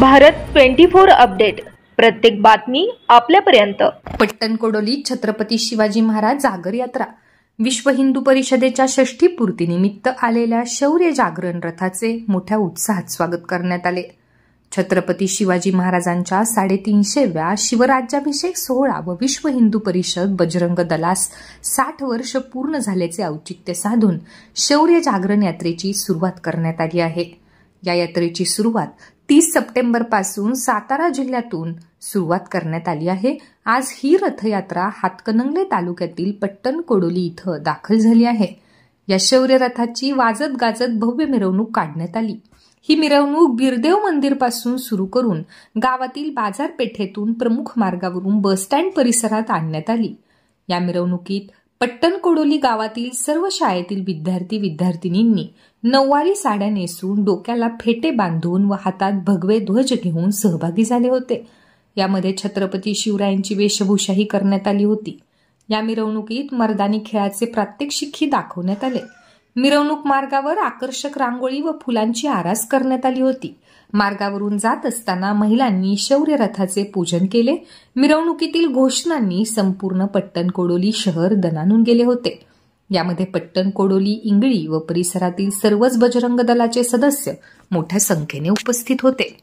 Bharat twenty four update प्रत्येक बातमी आपल्यापर्यंत पट्टन कोडोली छत्रपती शिवाजी महाराज जागर यात्रा विश्व हिंदू परिषदेच्या षष्ठी पूर्तीनिमित्त आलेल्या शौर्य जागरण रथाचे मोठ्या उत्साहात स्वागत करण्यात आले छत्रपती शिवाजी महाराजांच्या साडेतीनशेव्या शिवराज्याभिषेक सोहळा व विश्व हिंदू परिषद बजरंग दलास साठ वर्ष पूर्ण झाल्याचे औचित्य साधून शौर्य जागरण यात्रेची सुरुवात करण्यात आली आहे या यात्रेची सुरुवात तीस सप्टेंबरपासून सातारा जिल्ह्यातून सुरुवात करण्यात आली आहे आज ही रथयात्रा हातकणंगले तालुक्यातील पट्टण कोडोली इथं दाखल झाली आहे या शौर्य रथाची वाजत गाजत भव्य मिरवणूक काढण्यात आली ही मिरवणूक बिरदेव मंदिरपासून सुरू करून गावातील बाजारपेठेतून प्रमुख मार्गावरून बसस्टँड परिसरात आणण्यात आली या मिरवणुकीत पट्टन कोडोली गावातील सर्व शाळेतील विद्यार्थी विद्यार्थिनींनी नऊवारी साड्या नेसून डोक्याला फेटे बांधून व हातात भगवे ध्वज घेऊन सहभागी झाले होते यामध्ये छत्रपती शिवरायांची वेशभूषाही करण्यात आली होती या मिरवणुकीत मर्दानी खेळाचे प्रात्यक्षिकही दाखवण्यात आले मिरवणूक मार्गावर आकर्षक रांगोळी व फुलांची आरास करण्यात आली होती मार्गावरून जात असताना महिलांनी शौर्य रथाचे पूजन केले मिरवणुकीतील घोषणांनी संपूर्ण पट्टणकोडोली कोडोली शहर दनानून गेले होते यामध्ये पट्टणकोडोली कोडोली इंगळी व परिसरातील सर्वच बजरंग दलाचे सदस्य मोठ्या संख्येने उपस्थित होते